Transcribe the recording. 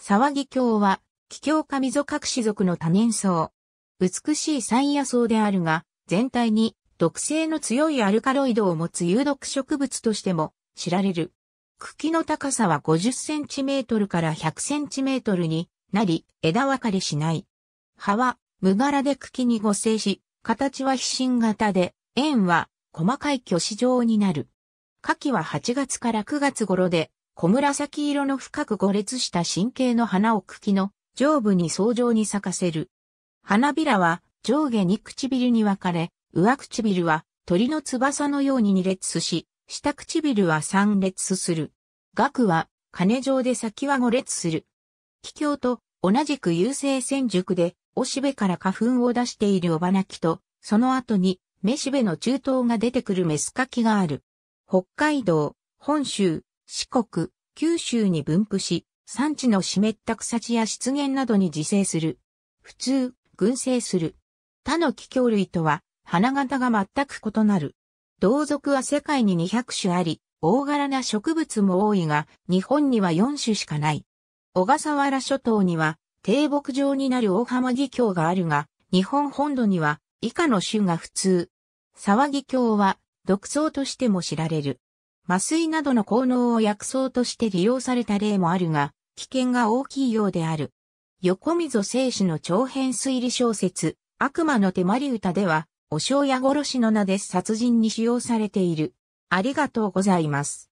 沢木京は、気境か？溝隠し族の多年草。美しい山野草であるが、全体に毒性の強いアルカロイドを持つ有毒植物としても知られる。茎の高さは50センチメートルから100センチメートルになり、枝分かれしない。葉は無柄で茎に合成し、形は非新型で、円は細かい巨子状になる。夏季は8月から9月頃で、小紫色の深く五列した神経の花を茎の上部に相状に咲かせる。花びらは上下に唇に分かれ、上唇は鳥の翼のように二列し、下唇は三列する。額は金状で先は五列する。気境と同じく優勢戦塾で、おしべから花粉を出しているおばなきと、その後に、めしべの中東が出てくるメスカキがある。北海道、本州、四国、九州に分布し、産地の湿った草地や湿原などに自生する。普通、群生する。他の気境類とは、花形が全く異なる。同族は世界に200種あり、大柄な植物も多いが、日本には4種しかない。小笠原諸島には、低木状になる大浜義郷があるが、日本本土には以下の種が普通。沢木郷は、独創としても知られる。麻酔などの効能を薬草として利用された例もあるが、危険が大きいようである。横溝正史の長編推理小説、悪魔の手まり歌では、お正や殺しの名で殺人に使用されている。ありがとうございます。